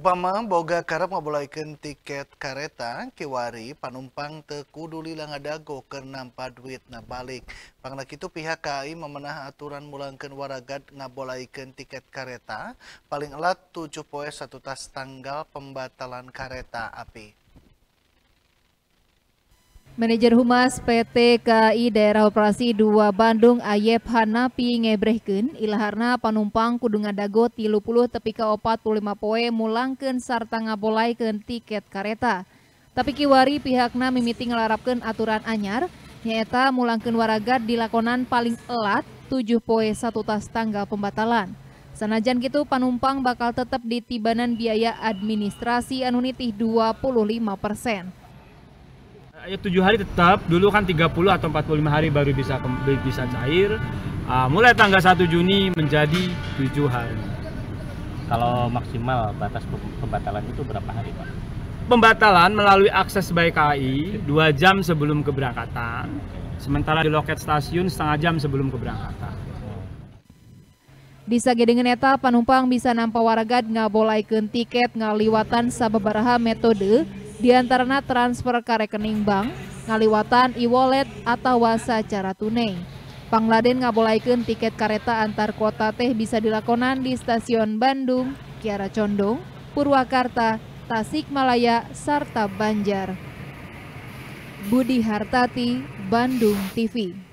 Pamaang boga karep mebolaken tiket kareta kiwari panumpang te kudulilang dago ke nampa duit nabalik.pang lagi itu pihak KI memenah aturanmulaken warragad nabolaken tiket kareta paling lat 7 poes satu tas tanggal pembatalan kareta api. Manajer Humas PT KAI Daerah Operasi 2 Bandung Ayep Hanapi ngebrehkeun ilaharna panumpang kudungan dago 30 tepi ka 45 poe mulangkeun sarta ngabolaikeun tiket kareta. Tapi kiwari pihakna mimiti ngelarapkeun aturan anyar nyaeta mulangkeun waragat dilakonan paling elat 7 poe satu tas tanggal pembatalan. Sanajan gitu panumpang bakal tetap ditibanan biaya administrasi anunitih 25 persen. Ya tujuh hari tetap. Dulu kan 30 atau 45 hari baru bisa bisa cair. Uh, mulai tanggal 1 Juni menjadi tujuh hari. Kalau maksimal batas pembatalan itu berapa hari, Pak? Pembatalan melalui akses by KAI dua jam sebelum keberangkatan. Sementara di loket stasiun setengah jam sebelum keberangkatan. Di Sagedengen eta panumpang bisa nampak warga ngabolaikan tiket ngaliwatan sababaraha metode di diantaranya transfer ke rekening bank, ngaliwatan e-wallet atau cara tunai. Pangladen ngabolaikan tiket kereta antar kota teh bisa dilakonan di stasiun Bandung, Kiara Condong, Purwakarta, Tasikmalaya, serta Banjar. Budi Hartati, Bandung TV.